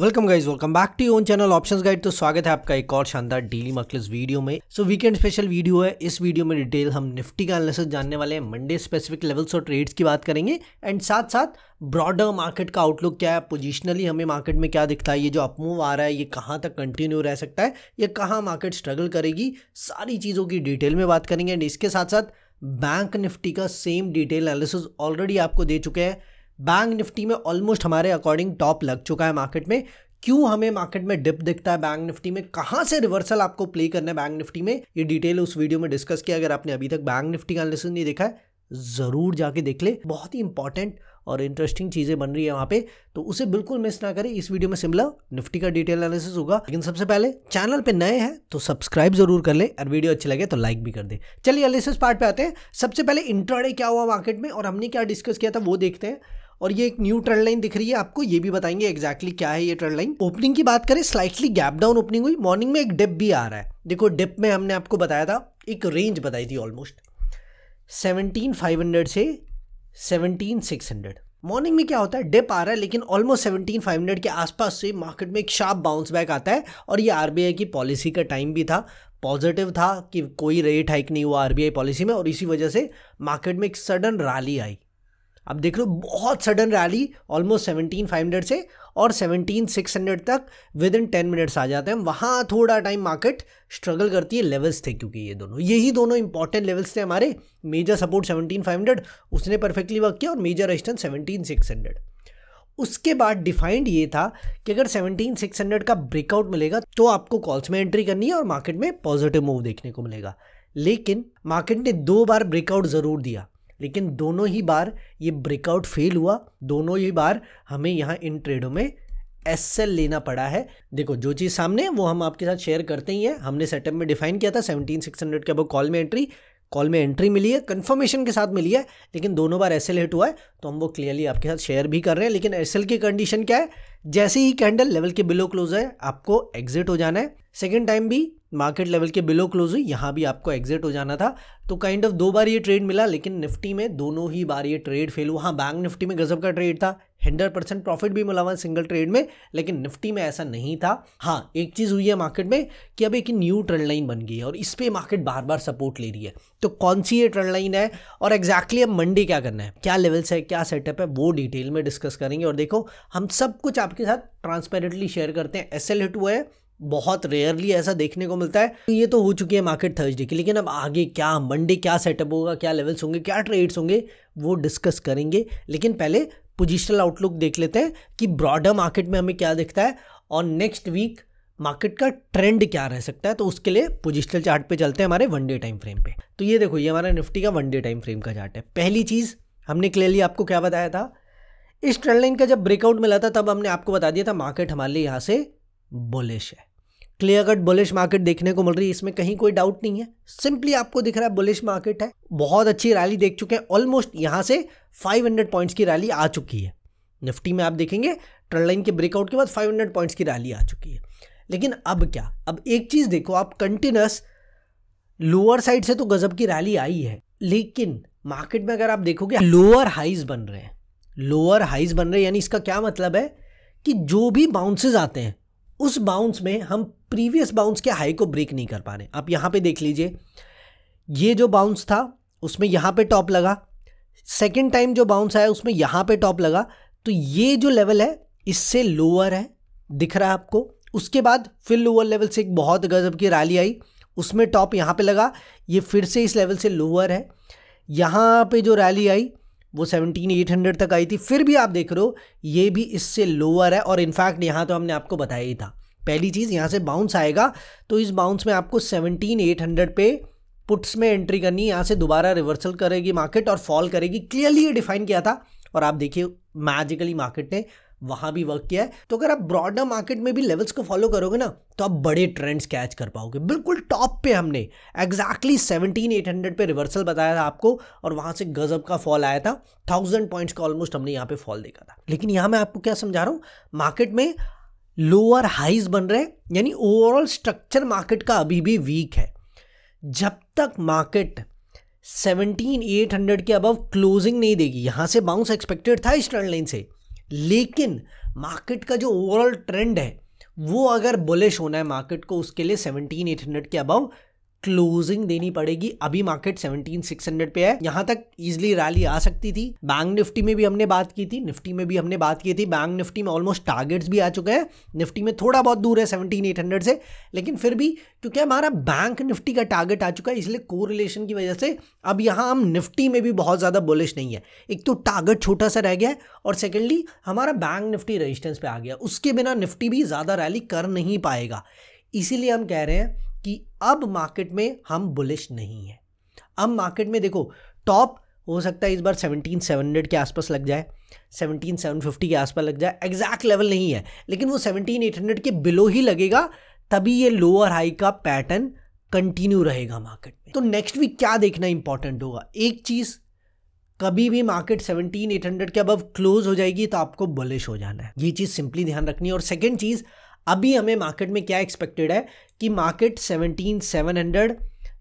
welcome guys welcome back to own channel options guide तो स्वागत है आपका एक और शानदार डेली मकलस वीडियो में सो वीकेंड स्पेशल वीडियो है इस वीडियो में डिटेल हम निफ्टी का एनालिसिस जानने वाले हैं मंडे स्पेसिफिक लेवल्स और ट्रेड्स की बात करेंगे एंड साथ साथ ब्रॉडर मार्केट का आउटलुक क्या है पोजिशनली हमें मार्केट में क्या दिखता है ये जो अपमूव आ रहा है ये कहाँ तक कंटिन्यू रह सकता है ये कहाँ मार्केट स्ट्रगल करेगी सारी चीज़ों की डिटेल में बात करेंगे एंड इसके साथ साथ बैंक निफ्टी का सेम डिटेल एनालिसिस ऑलरेडी आपको दे चुके हैं बैंक निफ्टी में ऑलमोस्ट हमारे अकॉर्डिंग टॉप लग चुका है मार्केट में क्यों हमें मार्केट में डिप दिखता है बैंक निफ्टी में कहां से रिवर्सल आपको प्ले करना है बैंक निफ्टी में ये डिटेल उस वीडियो में डिस्कस किया अगर आपने अभी तक बैंक निफ्टी का एनालिसिस नहीं देखा है ज़रूर जाके देख ले बहुत ही इंपॉर्टेंट और इंटरेस्टिंग चीज़ें बन रही है वहां पे तो उसे बिल्कुल मिस ना करें इस वीडियो में सिमिलर निफ्टी का डिटेल एनालिसिस होगा लेकिन सबसे पहले चैनल पे नए हैं तो सब्सक्राइब जरूर कर ले और वीडियो अच्छी लगे तो लाइक भी कर दे चलिए एनालिसिस पार्ट पे आते हैं सबसे पहले इंट्राडे क्या हुआ मार्केट में और हमने क्या डिस्कस किया था वो देखते हैं और ये एक न्यू ट्रेंड लाइन दिख रही है आपको ये भी बताएंगे एक्जैक्टली क्या है ये ट्रेंड लाइन ओपनिंग की बात करें स्लाइटली गैप डाउन ओपनिंग हुई मॉर्निंग में एक डिप भी आ रहा है देखो डिप में हमने आपको बताया था एक रेंज बताई थी ऑलमोस्ट सेवनटीन फाइव हंड्रेड से सेवनटीन सिक्स हंड्रेड मॉर्निंग में क्या होता है डिप आ रहा है लेकिन ऑलमोस्ट सेवनटीन फाइव हंड्रेड के आसपास से मार्केट में एक शार्प बाउंस बैक आता है और ये आई की पॉलिसी का टाइम भी था पॉजिटिव था कि कोई रेट हाइक नहीं हुआ आई पॉलिसी में और इसी वजह से मार्केट में एक सडन रैली आई आप देख रहे हो बहुत sudden rally almost seventeen five hundred से और सेवनटीन सिक्स हंड्रेड तक विद इन टेन मिनट्स आ जाते हैं वहाँ थोड़ा टाइम मार्केट स्ट्रगल करती है लेवल्स थे क्योंकि ये दोनों यही दोनों इंपॉर्टेंट लेवल्स थे हमारे major support seventeen five hundred उसने परफेक्टली वर्क किया और major resistance seventeen six hundred उसके बाद डिफाइंड ये था कि अगर सेवनटीन सिक्स हंड्रेड का ब्रेकआउट मिलेगा तो आपको कॉल्स में एंट्री करनी है और मार्केट में पॉजिटिव मूव देखने को मिलेगा लेकिन मार्केट ने दो बार ब्रेकआउट ज़रूर दिया लेकिन दोनों ही बार ये ब्रेकआउट फेल हुआ दोनों ही बार हमें यहाँ इन ट्रेडों में एस लेना पड़ा है देखो जो चीज़ सामने वो हम आपके साथ शेयर करते ही है हमने सेटअप में डिफाइन किया था सेवनटीन सिक्स हंड्रेड के अब कॉल में एंट्री कॉल में एंट्री मिली है कंफर्मेशन के साथ मिली है लेकिन दोनों बार एस हिट हुआ है तो हम वो क्लियरली आपके साथ शेयर भी कर रहे हैं लेकिन एस की कंडीशन क्या है जैसे ही कैंडल लेवल के बिलो क्लोज है आपको एग्जिट हो जाना है सेकेंड टाइम भी मार्केट लेवल के बिलो क्लोज हुई यहाँ भी आपको एग्जिट हो जाना था तो काइंड ऑफ दो बार ये ट्रेड मिला लेकिन निफ्टी में दोनों ही बार ये ट्रेड फेल हुआ हाँ बैंक निफ्टी में गजब का ट्रेड था हंड्रेड परसेंट प्रॉफिट भी मिला हुआ सिंगल ट्रेड में लेकिन निफ्टी में ऐसा नहीं था हाँ एक चीज़ हुई है मार्केट में कि अब एक न्यू ट्रेंड लाइन बन गई है और इस पर मार्केट बार बार सपोर्ट ले रही है तो कौन सी ये ट्रेंड लाइन है और एग्जैक्टली exactly अब मंडे क्या करना है क्या लेवल्स है क्या सेटअप है वो डिटेल में डिस्कस करेंगे और देखो हम सब कुछ आपके साथ ट्रांसपेरेंटली शेयर करते हैं एस एल हिट हुआ है बहुत रेयरली ऐसा देखने को मिलता है तो ये तो हो चुकी है मार्केट थर्सडे की लेकिन अब आगे क्या मंडे क्या सेटअप होगा क्या लेवल्स होंगे क्या ट्रेड्स होंगे वो डिस्कस करेंगे लेकिन पहले पोजिशनल आउटलुक देख लेते हैं कि ब्रॉडर मार्केट में हमें क्या दिखता है और नेक्स्ट वीक मार्केट का ट्रेंड क्या रह सकता है तो उसके लिए पोजिशनल चार्ट पे चलते हैं हमारे वन डे टाइम फ्रेम पे तो ये देखो ये हमारा निफ्टी का वन डे टाइम फ्रेम का चार्ट है पहली चीज़ हमने क्लियरली आपको क्या बताया था इस ट्रेंड लाइन का जब ब्रेकआउट मिला था तब हमने आपको बता दिया था मार्केट हमारे लिए यहाँ से बुलिश है क्लियर कट बुलिश मार्केट देखने को मिल रही है इसमें कहीं कोई डाउट नहीं है सिंपली आपको दिख रहा है बुलिश मार्केट है बहुत अच्छी रैली देख चुके हैं ऑलमोस्ट यहाँ से 500 पॉइंट्स की रैली आ चुकी है निफ्टी में आप देखेंगे ट्रेंड लाइन के ब्रेकआउट के बाद 500 पॉइंट्स की रैली आ चुकी है लेकिन अब क्या अब एक चीज़ देखो आप कंटिन्यूस लोअर साइड से तो गजब की रैली आई है लेकिन मार्केट में अगर आप देखोगे लोअर हाइज बन रहे हैं लोअर हाइज बन रहे हैं यानी इसका क्या मतलब है कि जो भी बाउंसेज आते हैं उस बाउंस में हम प्रीवियस बाउंस के हाई को ब्रेक नहीं कर पा रहे आप यहाँ पे देख लीजिए ये जो बाउंस था उसमें यहाँ पे टॉप लगा सेकेंड टाइम जो बाउंस आया उसमें यहाँ पे टॉप लगा तो ये जो लेवल है इससे लोअर है दिख रहा है आपको उसके बाद फिर लोअर लेवल से एक बहुत गजब की रैली आई उसमें टॉप यहाँ पे लगा ये फिर से इस लेवल से लोअर है यहाँ पे जो रैली आई वो सेवनटीन एट हंड्रेड तक आई थी फिर भी आप देख रहे हो ये भी इससे लोअर है और इनफैक्ट यहाँ तो हमने आपको बताया ही था पहली चीज़ यहाँ से बाउंस आएगा तो इस बाउंस में आपको सेवनटीन एट हंड्रेड पे पुट्स में एंट्री करनी यहाँ से दोबारा रिवर्सल करेगी मार्केट और फॉल करेगी क्लियरली ये डिफाइन किया था और आप देखिए मैजिकली मार्केट ने वहां भी वर्क किया है तो अगर आप ब्रॉडर मार्केट में भी लेवल्स को फॉलो करोगे ना तो आप बड़े ट्रेंड्स कैच कर पाओगे बिल्कुल टॉप पे हमने एग्जैक्टली सेवनटीन एट हंड्रेड पर रिवर्सल बताया था आपको और वहां से गजब का फॉल आया था थाउजेंड पॉइंट्स का ऑलमोस्ट हमने यहाँ पे फॉल देखा था लेकिन यहाँ मैं आपको क्या समझा रहा हूँ मार्केट में लोअर हाइज बन रहे हैं यानी ओवरऑल स्ट्रक्चर मार्केट का अभी भी वीक है जब तक मार्केट 17,800 के अबव क्लोजिंग नहीं देगी यहाँ से बाउंस एक्सपेक्टेड था इस ट्रेंड लाइन से लेकिन मार्केट का जो ओवरऑल ट्रेंड है वो अगर बुलिश होना है मार्केट को उसके लिए सेवनटीन एट हंड्रेड के अबाउ क्लोजिंग देनी पड़ेगी अभी मार्केट 17600 पे है यहां तक इजिली रैली आ सकती थी बैंक निफ्टी में भी हमने बात की थी निफ्टी में भी हमने बात की थी बैंक निफ्टी में ऑलमोस्ट टारगेट्स भी आ चुके हैं निफ्टी में थोड़ा बहुत दूर है 17800 से लेकिन फिर भी क्योंकि हमारा बैंक निफ्टी का टारगेट आ चुका है इसलिए कोरिलेशन की वजह से अब यहाँ हम निफ्टी में भी बहुत ज़्यादा बुलिश नहीं है एक तो टारगेट छोटा सा रह गया है और सेकेंडली हमारा बैंक निफ्टी रजिस्टेंस पर आ गया उसके बिना निफ्टी भी ज़्यादा रैली कर नहीं पाएगा इसीलिए हम कह रहे हैं कि अब मार्केट में हम बुलिश नहीं है अब मार्केट में देखो टॉप हो सकता है इस बार सेवनटीन सेवन हंड्रेड के आसपास लग जाए सेवनटीन सेवन फिफ्टी के आसपास लग जाए एग्जैक्ट लेवल नहीं है लेकिन वो सेवनटीन एट हंड्रेड के बिलो ही लगेगा तभी ये लोअर हाई का पैटर्न कंटिन्यू रहेगा मार्केट में तो नेक्स्ट वीक क्या देखना इंपॉर्टेंट होगा एक चीज़ कभी भी मार्केट सेवनटीन एट हंड्रेड के अब क्लोज हो जाएगी तो आपको बुलिश हो जाना है ये चीज़ सिंपली ध्यान रखनी है और सेकेंड चीज़ अभी हमें मार्केट में क्या एक्सपेक्टेड है कि मार्केट सेवनटीन सेवन हंड्रेड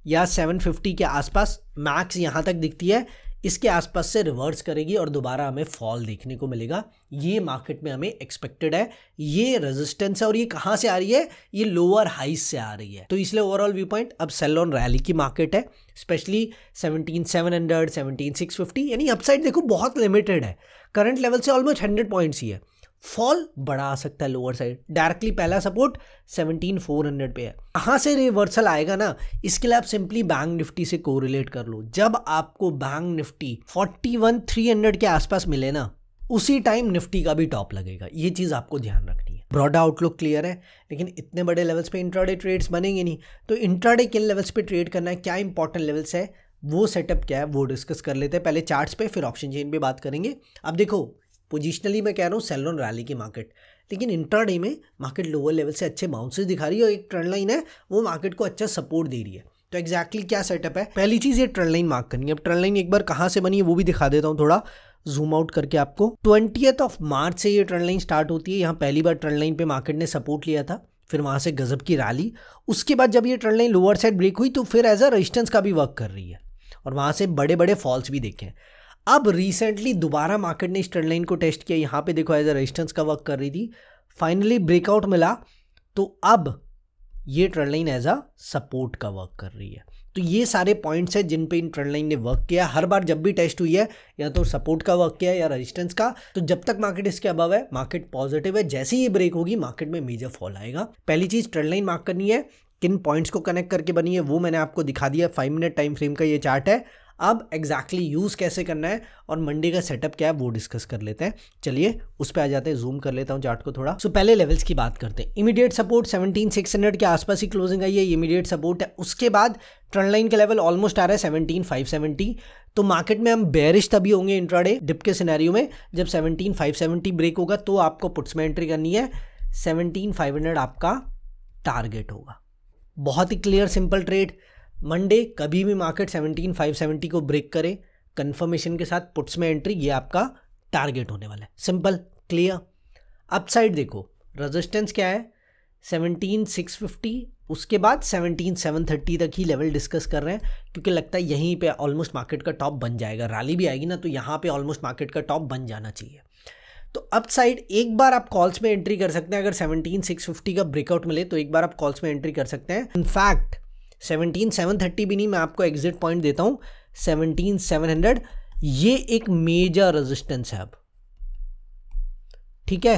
या सेवन फिफ्टी के आसपास मैक्स यहाँ तक दिखती है इसके आसपास से रिवर्स करेगी और दोबारा हमें फॉल देखने को मिलेगा ये मार्केट में हमें एक्सपेक्टेड है ये रेजिस्टेंस है और ये कहाँ से आ रही है ये लोअर हाइस से आ रही है तो इसलिए ओवरऑल व्यू पॉइंट अब सेल ऑन रैली की मार्केट है specially seventeen seven hundred seventeen six fifty यानी अपसाइड देखो बहुत लिमिटेड है करंट लेवल से ऑलमोस्ट हंड्रेड पॉइंट्स ही है फॉल बड़ा आ सकता है लोअर साइड डायरेक्टली पहला सपोर्ट 17400 पे है कहाँ से रिवर्सल आएगा ना इसके लिए आप सिंपली बैंक निफ्टी से कोरिलेट कर लो जब आपको बैंक निफ्टी 41300 के आसपास मिले ना उसी टाइम निफ्टी का भी टॉप लगेगा ये चीज़ आपको ध्यान रखनी है ब्रॉड आउटलुक क्लियर है लेकिन इतने बड़े लेवल्स पे इंट्राडे ट्रेड्स बनेंगे नहीं तो इंट्राडे किन लेवल्स पे ट्रेड करना है क्या इंपॉर्टेंट लेवल्स है वो सेटअप क्या है वो डिस्कस कर लेते हैं पहले चार्ट्स पे फिर ऑप्शन चेन पे बात करेंगे अब देखो पोजिशनली मैं कह रहा हूँ सेलोन रैली की मार्केट लेकिन इंट्राडे में मार्केट लोअर लेवल से अच्छे बाउंसेस दिखा रही है और एक ट्रेंड लाइन है वो मार्केट को अच्छा सपोर्ट दे रही है तो एक्जैक्टली exactly क्या सेटअप है पहली चीज़ ये ट्रेंड लाइन मार्क करनी है अब ट्रेंड लाइन एक बार कहाँ से बनी है वो भी दिखा देता हूँ थोड़ा जूम आउट करके आपको ट्वेंटियथ ऑफ मार्च से ये ट्रेंड लाइन स्टार्ट होती है यहाँ पहली बार ट्रेंड लाइन पे मार्केट ने सपोर्ट लिया था फिर वहाँ से गजब की रैली उसके बाद जब ये trend line lower side break हुई तो फिर एज अ रजिस्टेंस का भी वर्क कर रही है और वहाँ से बड़े बड़े फॉल्स भी देखे हैं अब रिसेंटली दोबारा मार्केट ने इस लाइन को टेस्ट किया यहाँ पे देखो एज ए रेजिस्टेंस का वर्क कर रही थी फाइनली ब्रेकआउट मिला तो अब ये trend line as a support का वर्क कर रही है तो ये सारे पॉइंट्स हैं जिन पे इन ट्रेंड लाइन ने वर्क किया हर बार जब भी टेस्ट हुई है या तो सपोर्ट का वर्क किया या रेजिस्टेंस का तो जब तक मार्केट इसके अबव है मार्केट पॉजिटिव है जैसे ही ये ब्रेक होगी मार्केट में मेजर फॉल आएगा पहली चीज़ ट्रेंड लाइन मार्क करनी है किन पॉइंट्स को कनेक्ट करके बनी है वो मैंने आपको दिखा दिया फाइव मिनट टाइम फ्रेम का ये चार्ट है अब एग्जैक्टली यूज़ कैसे करना है और मंडे का सेटअप क्या है वो डिस्कस कर लेते हैं चलिए उस पर आ जाते हैं जूम कर लेता हूँ चार्ट को थोड़ा सो so, पहले लेवल्स की बात करते हैं immediate support seventeen six hundred के आसपास ही क्लोजिंग आई है इमीडिएट सपोर्ट है उसके बाद ट्रेंड लाइन का लेवल ऑलमोस्ट आ रहा है सेवनटीन फाइव सेवेंटी तो मार्केट में हम बेरिश तभी होंगे इंट्राडे डिप के सिनेरियो में जब सेवनटीन फाइव सेवेंटी ब्रेक होगा तो आपको पुट्स में एंट्री करनी है सेवनटीन फाइव हंड्रेड आपका टारगेट होगा बहुत ही क्लियर सिंपल ट्रेड मंडे कभी भी मार्केट 17,570 को ब्रेक करे कंफर्मेशन के साथ पुट्स में एंट्री ये आपका टारगेट होने वाला है सिंपल क्लियर अपसाइड देखो रेजिस्टेंस क्या है 17,650 उसके बाद 17,730 तक ही लेवल डिस्कस कर रहे हैं क्योंकि लगता है यहीं पे ऑलमोस्ट मार्केट का टॉप बन जाएगा रैली भी आएगी ना तो यहाँ पे ऑलमोस्ट मार्केट का टॉप बन जाना चाहिए तो अप साइड एक बार आप कॉल्स में एंट्री कर सकते हैं अगर 17,650 का ब्रेकआउट मिले तो एक बार आप कॉल्स में एंट्री कर सकते हैं इनफैक्ट सेवनटीन सेवन थर्टी भी नहीं मैं आपको एग्जिट पॉइंट देता हूँ सेवनटीन सेवन हंड्रेड ये एक मेजर रेजिस्टेंस है अब ठीक है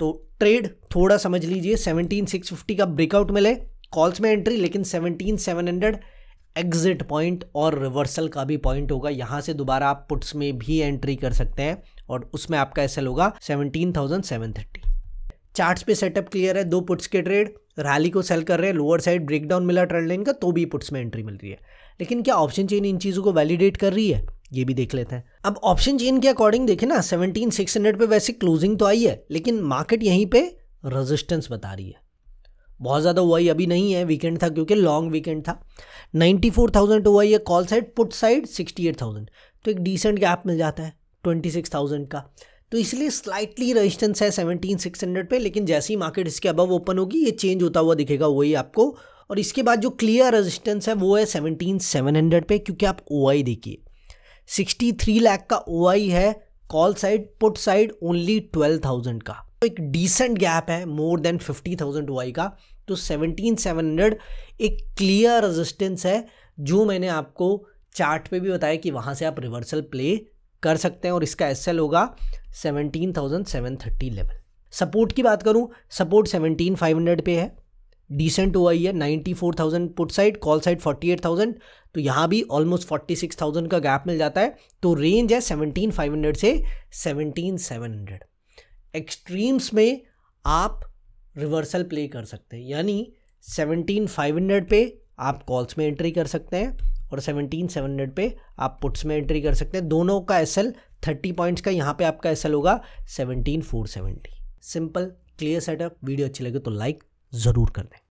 तो ट्रेड थोड़ा समझ लीजिए सेवनटीन सिक्स फिफ्टी का ब्रेकआउट मिले कॉल्स में एंट्री लेकिन seventeen seven hundred exit point और रिवर्सल का भी पॉइंट होगा यहाँ से दोबारा आप पुट्स में भी एंट्री कर सकते हैं और उसमें आपका एस होगा seventeen thousand seven thirty charts पे सेटअप क्लियर है दो पुट्स के ट्रेड रैली को सेल कर रहे हैं लोअर साइड ब्रेकडाउन मिला ट्रेंड लाइन का तो भी पुट्स में एंट्री मिल रही है लेकिन क्या ऑप्शन चेन इन चीज़ों को वैलिडेट कर रही है ये भी देख लेते हैं अब ऑप्शन चेन के अकॉर्डिंग देखें ना सेवनटीन सिक्स हंड्रेड पर वैसे क्लोजिंग तो आई है लेकिन मार्केट यहीं पर रजिस्टेंस बता रही है बहुत ज़्यादा हुआ ही अभी नहीं है वीकेंड था क्योंकि लॉन्ग वीकेंड था नाइन्टी फोर 94,000 ओआई है call side put side sixty eight thousand तो एक डिसेंट गैप मिल जाता है ट्वेंटी सिक्स थाउजेंड का तो इसलिए स्लाइटली रजिस्टेंस है सेवनटीन सिक्स हंड्रेड पर लेकिन जैसी मार्केट इसके अबव ओपन होगी ये चेंज होता हुआ दिखेगा वही आपको और इसके बाद जो क्लियर रेजिस्टेंस है वो है सेवनटीन सेवन हंड्रेड पे क्योंकि आप ओ आई देखिए सिक्सटी थ्री लैख का ओ आई है call side put side only twelve thousand का तो एक डिसेंट गैप है more than fifty thousand O I का तो सेवनटीन सेवन हंड्रेड एक क्लियर रेजिस्टेंस है जो मैंने आपको चार्ट पे भी बताया कि वहाँ से आप रिवर्सल प्ले कर सकते हैं और इसका एस एल होगा seventeen thousand seven thirty level support की बात करूँ सपोर्ट सेवनटीन फाइव हंड्रेड पे है डिसेंट हुआ ही है ninety four thousand put side call side forty eight thousand तो यहाँ भी ऑलमोस्ट फोर्टी सिक्स थाउजेंड का गैप मिल जाता है तो रेंज है सेवनटीन फाइव हंड्रेड से सेवनटीन सेवन हंड्रेड एक्सट्रीम्स में आप रिवर्सल प्ले कर सकते हैं यानी सेवनटीन फाइव हंड्रेड पे आप कॉल्स में एंट्री कर सकते हैं और 17700 पे आप पुट्स में एंट्री कर सकते हैं दोनों का एस एल थर्टी पॉइंट्स का यहाँ पे आपका एस एल होगा seventeen four seventy simple clear setup video अच्छी लगे तो लाइक ज़रूर कर दें